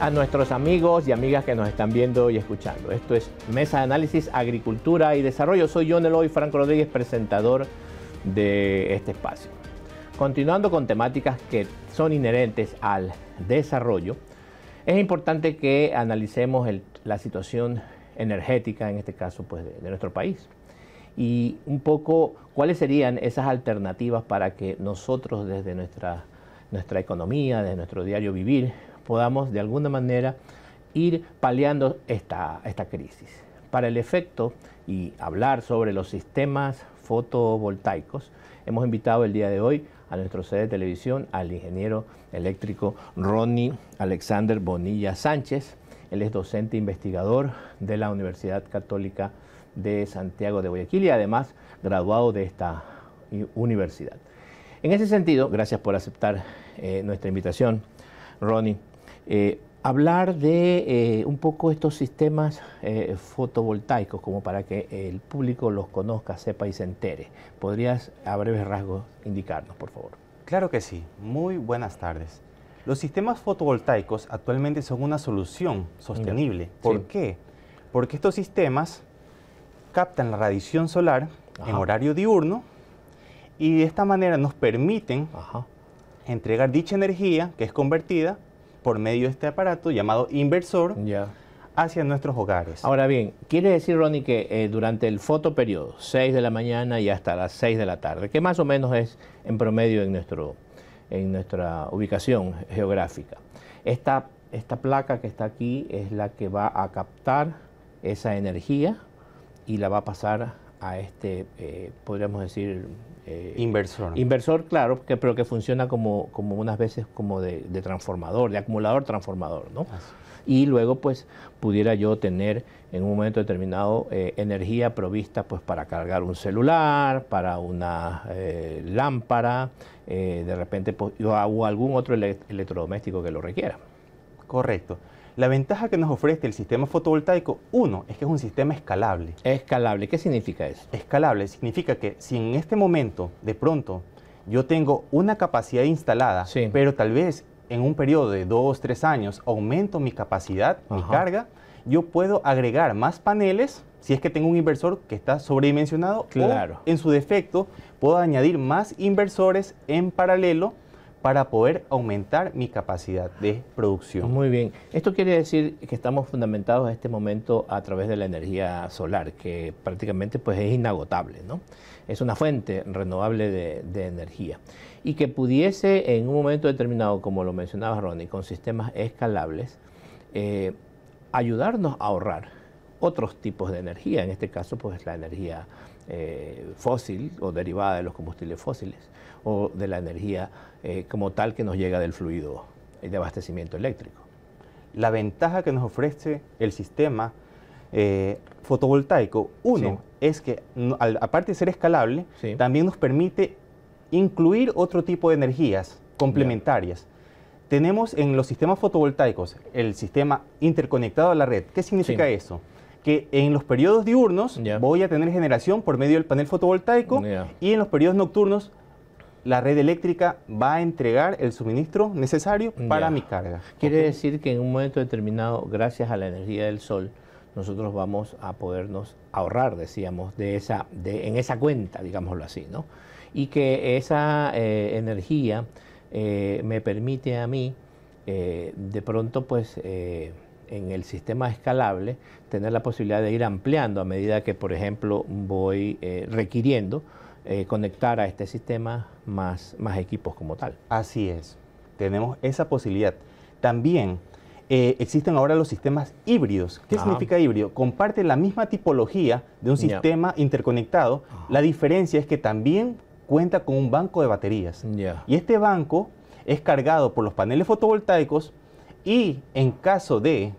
a nuestros amigos y amigas que nos están viendo y escuchando. Esto es Mesa de Análisis, Agricultura y Desarrollo. Soy John Eloy Franco Rodríguez, presentador de este espacio. Continuando con temáticas que son inherentes al desarrollo, es importante que analicemos la situación energética, en este caso pues, de, nuestro país, y un poco cuáles serían esas alternativas para que nosotros desde nuestra economía, desde nuestro diario vivir, podamos de alguna manera ir paliando esta, esta crisis. Para el efecto y hablar sobre los sistemas fotovoltaicos, hemos invitado el día de hoy a nuestro sede de televisión al ingeniero eléctrico Ronnie Alexander Bonilla Sánchez. Él es docente investigador de la Universidad Católica de Santiago de Guayaquil y además graduado de esta universidad. En ese sentido, gracias por aceptar eh, nuestra invitación, Ronnie. Eh, hablar de eh, un poco estos sistemas eh, fotovoltaicos, como para que el público los conozca, sepa y se entere. ¿Podrías a breves rasgos indicarnos, por favor? Claro que sí. Muy buenas tardes. Los sistemas fotovoltaicos actualmente son una solución sostenible. ¿Por qué? Porque estos sistemas captan la radiación solar en horario diurno y de esta manera nos permiten entregar dicha energía que es convertida por medio de este aparato llamado inversor hacia nuestros hogares. Ahora bien, quiere decir, Ronnie, que eh, durante el fotoperiodo, 6 de la mañana y hasta las 6 de la tarde, que más o menos es en promedio en, nuestro, en nuestra ubicación geográfica, esta, esta placa que está aquí es la que va a captar esa energía y la va a pasar a este, eh, podríamos decir... Eh, inversor. Inversor, claro, que, pero que funciona como, como unas veces como de, transformador, de acumulador transformador, ¿no? Y luego, pues, pudiera yo tener en un momento determinado eh, energía provista, pues, para cargar un celular, para una lámpara, de repente, pues, o algún otro electrodoméstico que lo requiera. Correcto. La ventaja que nos ofrece el sistema fotovoltaico, uno, es que es un sistema escalable. Escalable, ¿qué significa eso? Escalable significa que si en este momento, de pronto, yo tengo una capacidad instalada, pero tal vez en un periodo de dos, tres años aumento mi capacidad, mi carga, yo puedo agregar más paneles si es que tengo un inversor que está sobredimensionado claro. en su defecto puedo añadir más inversores en paralelo para poder aumentar mi capacidad de producción. Muy bien, esto quiere decir que estamos fundamentados en este momento a través de la energía solar, que prácticamente pues, es inagotable, ¿no? Es una fuente renovable de, energía. Y que pudiese en un momento determinado, como lo mencionaba Ronnie, con sistemas escalables, eh, ayudarnos a ahorrar otros tipos de energía, en este caso pues la energía eh, fósil o derivada de los combustibles fósiles o de la energía eh, como tal que nos llega del fluido de abastecimiento eléctrico. La ventaja que nos ofrece el sistema eh, fotovoltaico, uno, es que aparte de ser escalable, también nos permite incluir otro tipo de energías complementarias. Tenemos en los sistemas fotovoltaicos el sistema interconectado a la red. ¿Qué significa eso? que en los periodos diurnos voy a tener generación por medio del panel fotovoltaico y en los periodos nocturnos la red eléctrica va a entregar el suministro necesario para mi carga. Quiere decir que en un momento determinado, gracias a la energía del sol, nosotros vamos a podernos ahorrar, decíamos, de esa, de, en esa cuenta, digámoslo así, ¿no? Y que esa eh, energía eh, me permite a mí, eh, de pronto, pues en el sistema escalable, tener la posibilidad de ir ampliando a medida que, por ejemplo, voy eh, requiriendo eh, conectar a este sistema más, más equipos como tal. Así es, tenemos esa posibilidad. También eh, existen ahora los sistemas híbridos. ¿Qué ah. significa híbrido? Comparte la misma tipología de un sistema interconectado. Ah. La diferencia es que también cuenta con un banco de baterías. Y este banco es cargado por los paneles fotovoltaicos y en caso de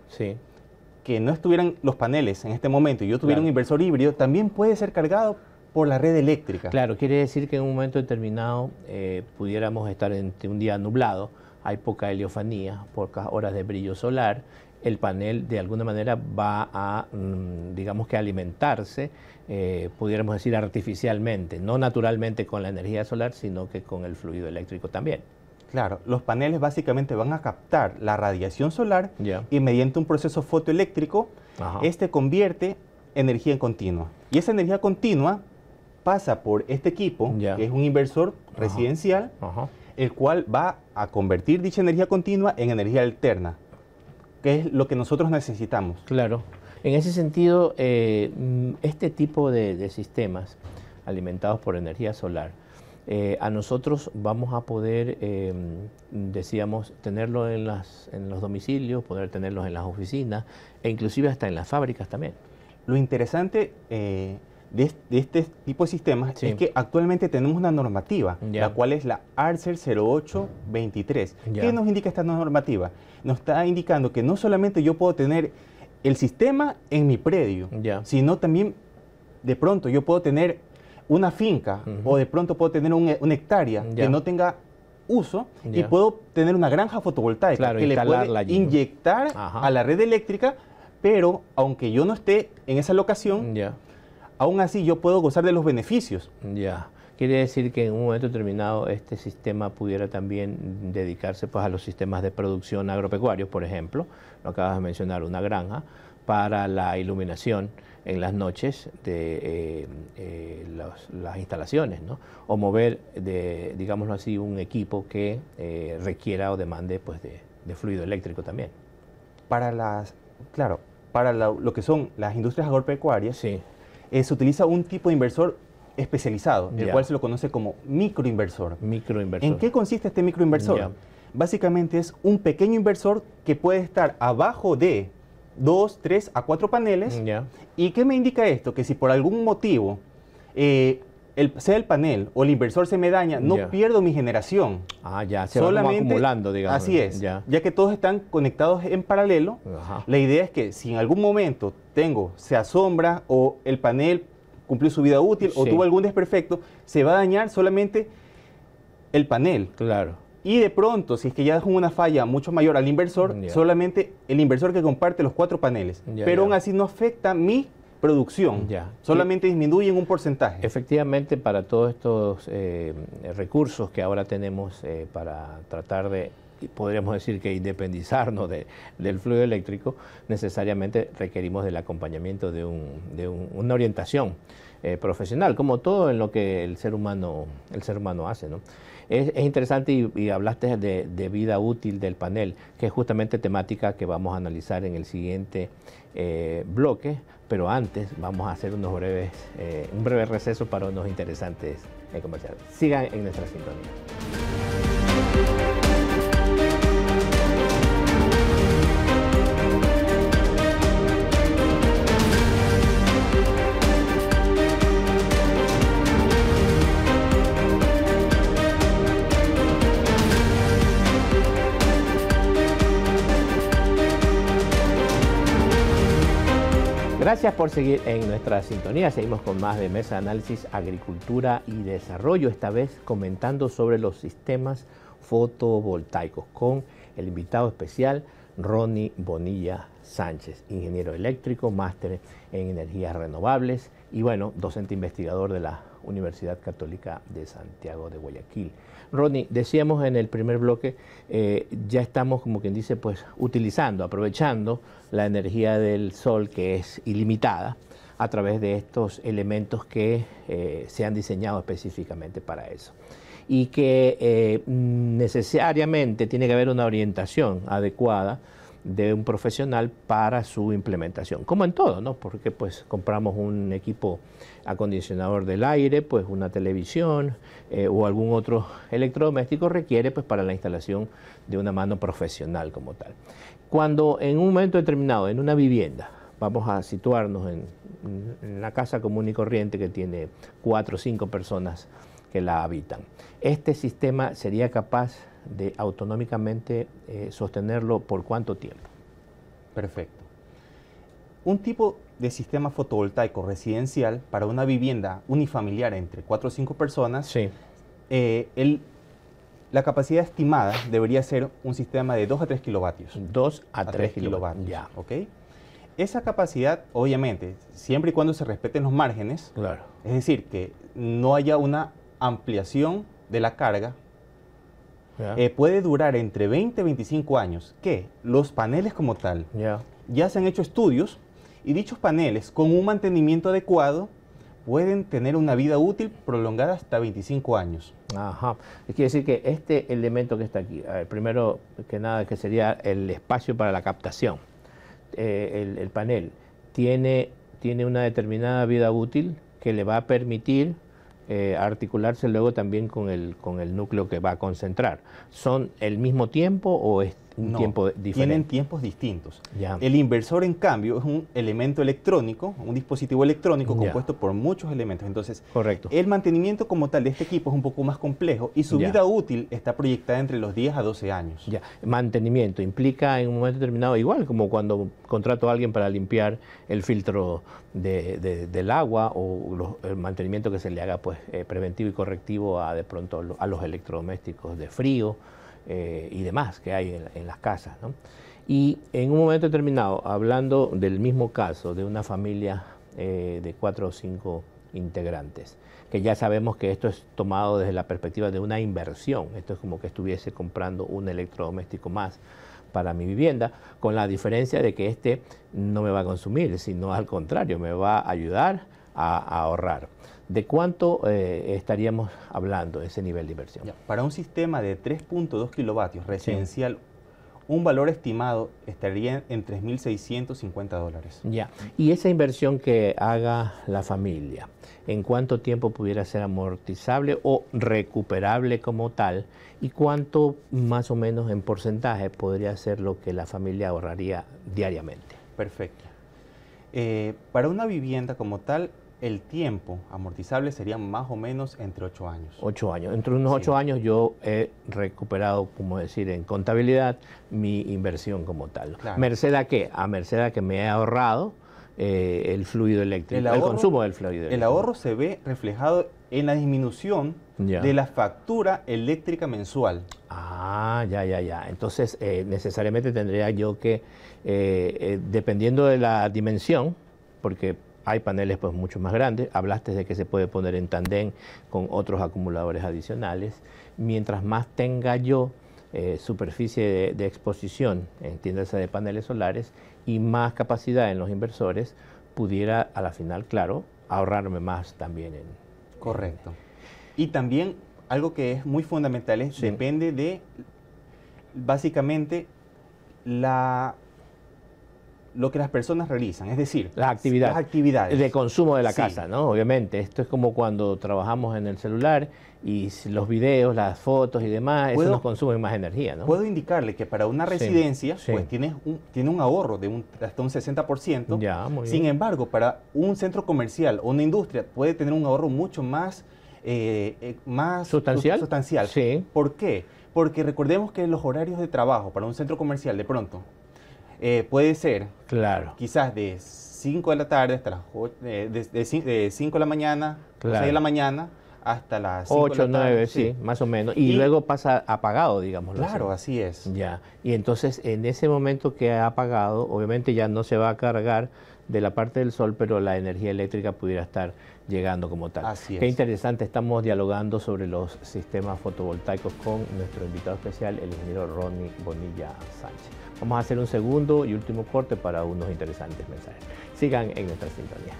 que no estuvieran los paneles en este momento y yo tuviera un inversor híbrido, también puede ser cargado por la red eléctrica. Claro, quiere decir que en un momento determinado eh, pudiéramos estar en un día nublado, hay poca heliofanía, pocas horas de brillo solar, el panel de alguna manera va a, mm, digamos que alimentarse, eh, pudiéramos decir artificialmente, no naturalmente con la energía solar, sino que con el fluido eléctrico también. Claro, los paneles básicamente van a captar la radiación solar y mediante un proceso fotoeléctrico, este convierte energía en continua. Y esa energía continua pasa por este equipo, que es un inversor residencial, el cual va a convertir dicha energía continua en energía alterna, que es lo que nosotros necesitamos. Claro. En ese sentido, eh, mm, este tipo de sistemas alimentados por energía solar eh, a nosotros vamos a poder, em, decíamos, tenerlo en, las, en los domicilios, poder tenerlos en las oficinas e inclusive hasta en las fábricas también. Lo interesante eh, de, este tipo de sistemas es que actualmente tenemos una normativa, la cual es la ARCER 0823. ¿Qué nos indica esta normativa? Nos está indicando que no solamente yo puedo tener el sistema en mi predio, sino también de pronto yo puedo tener una finca o de pronto puedo tener un, una hectárea que no tenga uso y puedo tener una granja fotovoltaica que le puede inyectar a la red eléctrica, pero aunque yo no esté en esa locación, aún así yo puedo gozar de los beneficios. Ya. Quiere decir que en un momento determinado este sistema pudiera también dedicarse pues, a los sistemas de producción agropecuario, por ejemplo, lo acabas de mencionar, una granja, para la iluminación en las noches de eh, eh, las instalaciones, o mover, de, digámoslo así, un equipo que eh, requiera o demande pues, de, fluido eléctrico también. Para las, claro, para lo que son las industrias agropecuarias, sí. se utiliza un tipo de inversor especializado, el cual se lo conoce como microinversor. ¿En qué consiste este microinversor? Básicamente es un pequeño inversor que puede estar abajo de dos, tres a cuatro paneles. ¿Y qué me indica esto? Que si por algún motivo, eh, el, sea el panel o el inversor se me daña, no pierdo mi generación. Ah, ya, se va acumulando, digamos. Así es. Ya que todos están conectados en paralelo, la idea es que si en algún momento tengo, se asombra o el panel cumplió su vida útil o tuvo algún desperfecto, se va a dañar solamente el panel. Claro. Y de pronto, si es que ya es una falla mucho mayor al inversor, solamente el inversor que comparte los cuatro paneles. pero aún así no afecta mi producción, solamente disminuye en un porcentaje. Efectivamente, para todos estos eh, recursos que ahora tenemos eh, para tratar de podríamos decir que independizarnos del fluido eléctrico, necesariamente requerimos del acompañamiento de, una orientación eh, profesional, como todo en lo que el ser humano, el ser humano hace. ¿no? Es, interesante y, hablaste de, vida útil del panel, que es justamente temática que vamos a analizar en el siguiente eh, bloque, pero antes vamos a hacer unos breves, eh, un breve receso para unos interesantes eh, comerciales. Sigan en nuestra sintonía. Gracias por seguir en nuestra sintonía. Seguimos con más de Mesa Análisis Agricultura y Desarrollo, esta vez comentando sobre los sistemas fotovoltaicos con el invitado especial Ronnie Bonilla Sánchez, ingeniero eléctrico, máster en energías renovables y bueno, docente investigador de la Universidad Católica de Santiago de Guayaquil. Rodney, decíamos en el primer bloque, eh, ya estamos, como quien dice, pues utilizando, aprovechando la energía del sol que es ilimitada a través de estos elementos que eh, se han diseñado específicamente para eso. Y que eh, mm, necesariamente tiene que haber una orientación adecuada de un profesional para su implementación, como en todo, ¿no? Porque pues compramos un equipo acondicionador del aire, pues una televisión eh, o algún otro electrodoméstico requiere pues para la instalación de una mano profesional como tal. Cuando en un momento determinado, en una vivienda, vamos a situarnos en, en una casa común y corriente que tiene cuatro o cinco personas que la habitan, este sistema sería capaz de autonómicamente eh, sostenerlo por cuánto tiempo. Perfecto. Un tipo de sistema fotovoltaico residencial para una vivienda unifamiliar entre 4 o 5 personas, eh, el, la capacidad estimada debería ser un sistema de 2 a 3 kilovatios. 2 a, 3, kilovatios. Ya. Esa capacidad, obviamente, siempre y cuando se respeten los márgenes, claro. es decir, que no haya una ampliación de la carga eh, puede durar entre 20 y 25 años, que los paneles como tal, ya se han hecho estudios y dichos paneles con un mantenimiento adecuado pueden tener una vida útil prolongada hasta 25 años. Ajá. Quiere decir que este elemento que está aquí, primero que nada, que sería el espacio para la captación, eh, el, el, panel, tiene, tiene una determinada vida útil que le va a permitir eh, articularse luego también con el, con el núcleo que va a concentrar. ¿Son el mismo tiempo o es tienen tiempos distintos. El inversor, en cambio, es un elemento electrónico, un dispositivo electrónico compuesto por muchos elementos. Entonces, Correcto. el mantenimiento como tal de este equipo es un poco más complejo y su vida útil está proyectada entre los 10 a 12 años. mantenimiento implica en un momento determinado, igual como cuando contrato a alguien para limpiar el filtro del agua o el mantenimiento que se le haga pues, eh, preventivo y correctivo a de pronto a los electrodomésticos de frío eh, y demás que hay en, las casas. Y en un momento determinado, hablando del mismo caso de una familia eh, de cuatro o cinco integrantes, que ya sabemos que esto es tomado desde la perspectiva de una inversión, esto es como que estuviese comprando un electrodoméstico más para mi vivienda, con la diferencia de que este no me va a consumir, sino al contrario, me va a ayudar a ahorrar. ¿De cuánto eh, estaríamos hablando ese nivel de inversión? para un sistema de 3.2 kilovatios residencial, un valor estimado estaría en 3.650 dólares. Ya, y esa inversión que haga la familia, ¿en cuánto tiempo pudiera ser amortizable o recuperable como tal? ¿Y cuánto más o menos en porcentaje podría ser lo que la familia ahorraría diariamente? Perfecto. Eh, para una vivienda como tal, el tiempo amortizable sería más o menos entre ocho años. Ocho años. Entre unos ocho años yo he recuperado, como decir, en contabilidad mi inversión como tal. Claro. ¿Merced a qué? A merced a que me he ahorrado eh, el fluido eléctrico, el, consumo del fluido eléctrico. El ahorro se ve reflejado en la disminución de la factura eléctrica mensual. Ah, ya, ya, ya. Entonces, eh, necesariamente tendría yo que, eh, dependiendo de la dimensión, porque hay paneles pues mucho más grandes, hablaste de que se puede poner en tandem con otros acumuladores adicionales. Mientras más tenga yo eh, superficie de, exposición, entiéndase de paneles solares, y más capacidad en los inversores, pudiera a la final, claro, ahorrarme más también. En, Correcto. y también algo que es muy fundamental es, depende de básicamente la lo que las personas realizan, es decir, las actividades. actividades. De consumo de la casa, ¿no? Obviamente, esto es como cuando trabajamos en el celular y los videos, las fotos y demás, eso nos consume más energía, ¿no? Puedo indicarle que para una residencia, pues tienes un, tiene un ahorro de un, hasta un 60%. Sin embargo, para un centro comercial o una industria puede tener un ahorro mucho más... Eh, eh, más sustancial. sustancial. ¿Por qué? Porque recordemos que los horarios de trabajo para un centro comercial de pronto eh, puede ser claro. quizás de 5 de la tarde hasta las 8, eh, de, 5 de la mañana, de la mañana hasta las 8, 9, sí, más o menos. Y, luego pasa apagado, digamos. Claro, así. así es. Ya. Y entonces, en ese momento que ha apagado, obviamente ya no se va a cargar de la parte del sol, pero la energía eléctrica pudiera estar llegando como tal. Así es. Qué interesante, estamos dialogando sobre los sistemas fotovoltaicos con nuestro invitado especial, el ingeniero Ronnie Bonilla Sánchez. Vamos a hacer un segundo y último corte para unos interesantes mensajes. Sigan en nuestra sintonía.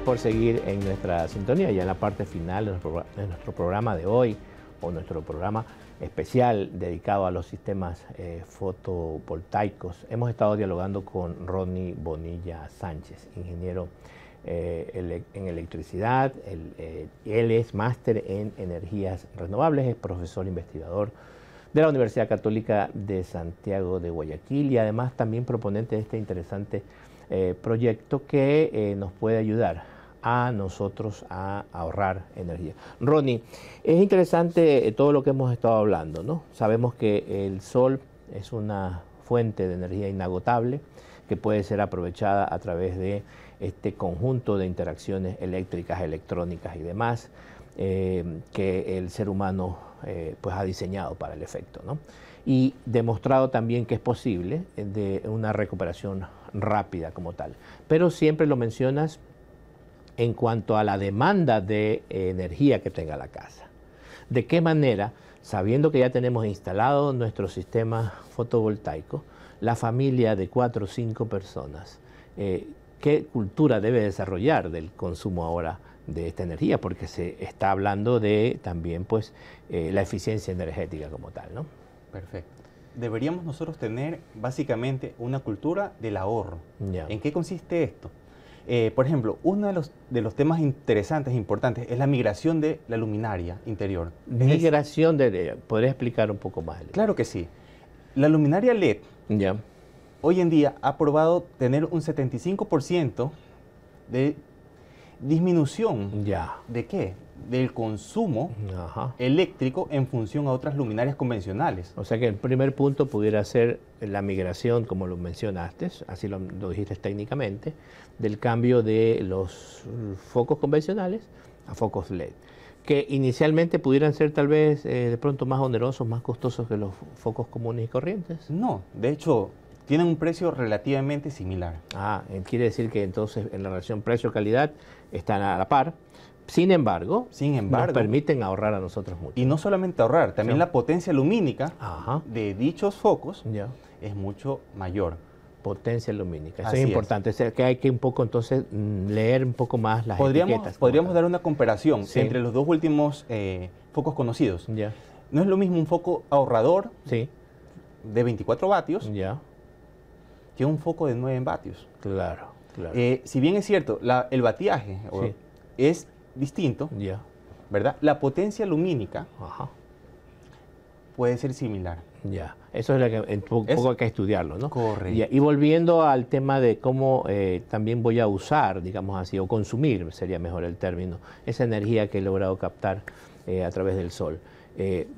por seguir en nuestra sintonía, y en la parte final de nuestro programa de hoy o nuestro programa especial dedicado a los sistemas eh, fotovoltaicos. Hemos estado dialogando con Ronnie Bonilla Sánchez, ingeniero eh, en electricidad. Eh, él es máster en energías renovables, es profesor investigador de la Universidad Católica de Santiago de Guayaquil y además también proponente de este interesante eh, proyecto que eh, nos puede ayudar a nosotros a ahorrar energía. Ronnie, es interesante eh, todo lo que hemos estado hablando, ¿no? Sabemos que el sol es una fuente de energía inagotable que puede ser aprovechada a través de este conjunto de interacciones eléctricas, electrónicas y demás que el ser humano pues ha diseñado para el efecto, ¿no? Y demostrado también que es posible de una recuperación rápida como tal. Pero siempre lo mencionas en cuanto a la demanda de energía que tenga la casa. ¿De qué manera, sabiendo que ya tenemos instalado nuestro sistema fotovoltaico, la familia de cuatro o cinco personas, eh, qué cultura debe desarrollar del consumo ahora de esta energía? Porque se está hablando de también pues, eh, la eficiencia energética como tal. ¿no? Perfecto deberíamos nosotros tener básicamente una cultura del ahorro. ¿En qué consiste esto? Eh, por ejemplo, uno de los, de los temas interesantes, e importantes, es la migración de la luminaria interior. Migración de... ¿Podrías explicar un poco más? Claro que sí. La luminaria LED ya hoy en día ha probado tener un 75% de disminución. ya ¿De qué? del consumo eléctrico en función a otras luminarias convencionales. O sea que el primer punto pudiera ser la migración, como lo mencionaste, así lo, dijiste técnicamente, del cambio de los focos convencionales a focos LED, que inicialmente pudieran ser tal vez eh, de pronto más onerosos, más costosos que los focos comunes y corrientes. No, de hecho, tienen un precio relativamente similar. Ah, eh, quiere decir que entonces en la relación precio-calidad están a la par. Sin embargo, Sin embargo, nos permiten ahorrar a nosotros mucho. Y no solamente ahorrar, también la potencia lumínica de dichos focos es mucho mayor. Potencia lumínica, eso es importante. que hay que un poco entonces mm, leer un poco más las etiquetas. Podríamos dar una comparación entre los dos últimos eh, focos conocidos. Ya No es lo mismo un foco ahorrador de 24 vatios que un foco de 9 vatios. Claro, claro. Eh, si bien es cierto, el batiaje es distinto, Ya. ¿verdad? La potencia lumínica puede ser similar. Ya, eso es lo que hay que estudiarlo, ¿no? Correcto. y volviendo al tema de cómo eh, también voy a usar, digamos así, o consumir, sería mejor el término, esa energía que he logrado captar eh, a través del sol. Eh,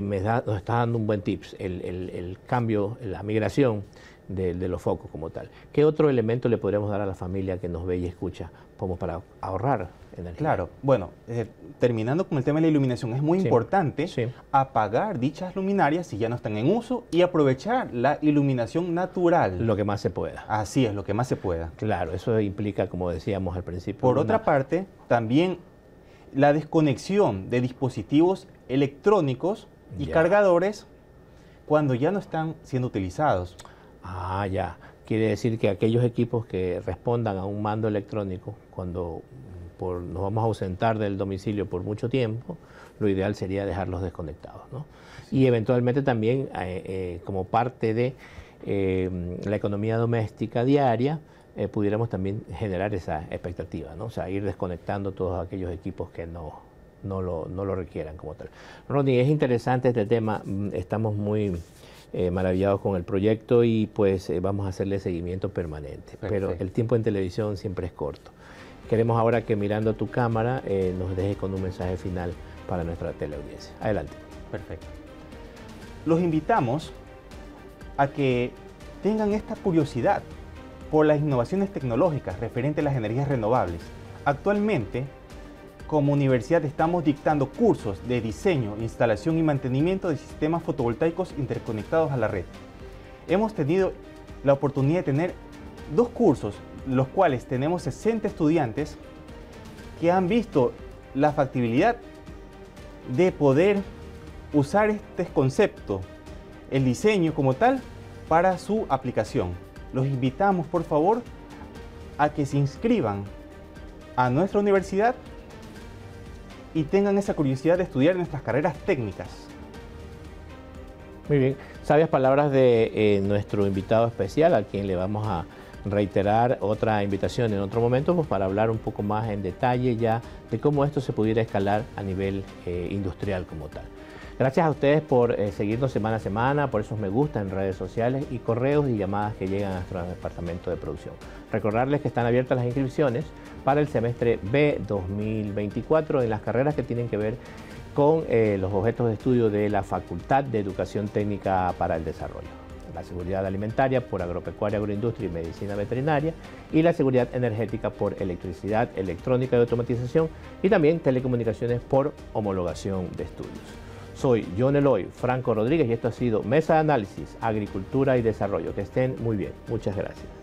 me nos está dando un buen tips, el, cambio, la migración de, los focos como tal. ¿Qué otro elemento le podríamos dar a la familia que nos ve y escucha como para ahorrar energía. Claro, bueno, eh, terminando con el tema de la iluminación, es muy importante apagar dichas luminarias si ya no están en uso y aprovechar la iluminación natural. Lo que más se pueda. Así es, lo que más se pueda. Claro, eso implica, como decíamos al principio. Por otra parte, también la desconexión de dispositivos electrónicos y cargadores cuando ya no están siendo utilizados. Ah, ya. Quiere decir que aquellos equipos que respondan a un mando electrónico, cuando nos vamos a ausentar del domicilio por mucho tiempo, lo ideal sería dejarlos desconectados. ¿no? Y eventualmente también, eh, eh, como parte de eh, la economía doméstica diaria, pudiéramos también generar esa expectativa, ¿no? o sea, ir desconectando todos aquellos equipos que no, no, lo, no lo requieran como tal. Ronnie, es interesante este tema, mm, estamos muy eh, maravillados con el proyecto y pues eh, vamos a hacerle seguimiento permanente. Pero el tiempo en televisión siempre es corto. Queremos ahora que mirando a tu cámara eh, nos dejes con un mensaje final para nuestra teleaudiencia. Adelante. Perfecto. Los invitamos a que tengan esta curiosidad por las innovaciones tecnológicas referentes a las energías renovables. Actualmente como universidad estamos dictando cursos de diseño, instalación y mantenimiento de sistemas fotovoltaicos interconectados a la red. Hemos tenido la oportunidad de tener dos cursos, los cuales tenemos 60 estudiantes que han visto la factibilidad de poder usar este concepto, el diseño como tal, para su aplicación. Los invitamos, por favor, a que se inscriban a nuestra universidad y tengan esa curiosidad de estudiar nuestras carreras técnicas. Muy bien, sabias palabras de eh, nuestro invitado especial, a quien le vamos a reiterar otra invitación en otro momento pues, para hablar un poco más en detalle ya de cómo esto se pudiera escalar a nivel eh, industrial como tal. Gracias a ustedes por eh, seguirnos semana a semana, por esos me gusta en redes sociales y correos y llamadas que llegan a nuestro departamento de producción. Recordarles que están abiertas las inscripciones para el semestre B 2024 en las carreras que tienen que ver con eh, los objetos de estudio de la Facultad de Educación Técnica para el Desarrollo. La seguridad alimentaria por agropecuaria, agroindustria y medicina veterinaria y la seguridad energética por electricidad, electrónica y automatización y también telecomunicaciones por homologación de estudios. Soy John Eloy, Franco Rodríguez y esto ha sido Mesa de Análisis, Agricultura y Desarrollo. Que estén muy bien. Muchas gracias.